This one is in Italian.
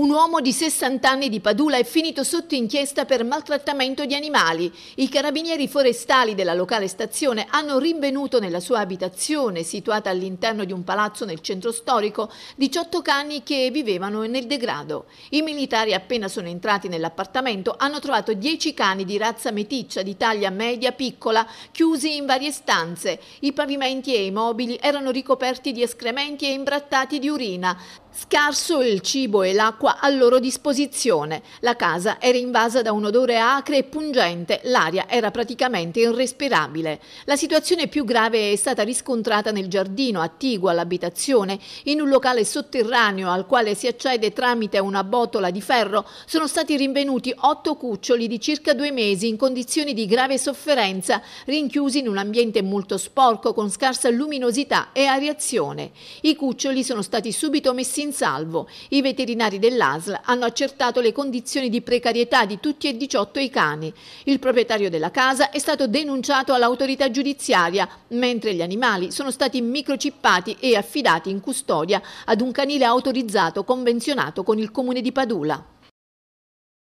Un uomo di 60 anni di Padula è finito sotto inchiesta per maltrattamento di animali. I carabinieri forestali della locale stazione hanno rinvenuto nella sua abitazione, situata all'interno di un palazzo nel centro storico, 18 cani che vivevano nel degrado. I militari appena sono entrati nell'appartamento hanno trovato 10 cani di razza meticcia di taglia media-piccola chiusi in varie stanze. I pavimenti e i mobili erano ricoperti di escrementi e imbrattati di urina. Scarso il cibo e l'acqua acqua a loro disposizione. La casa era invasa da un odore acre e pungente, l'aria era praticamente irrespirabile. La situazione più grave è stata riscontrata nel giardino attiguo all'abitazione, in un locale sotterraneo al quale si accede tramite una botola di ferro, sono stati rinvenuti otto cuccioli di circa due mesi in condizioni di grave sofferenza, rinchiusi in un ambiente molto sporco con scarsa luminosità e ariazione. I cuccioli sono stati subito messi in salvo. I veterinari del dell'ASL hanno accertato le condizioni di precarietà di tutti e 18 i cani. Il proprietario della casa è stato denunciato all'autorità giudiziaria, mentre gli animali sono stati microcippati e affidati in custodia ad un canile autorizzato convenzionato con il comune di Padula.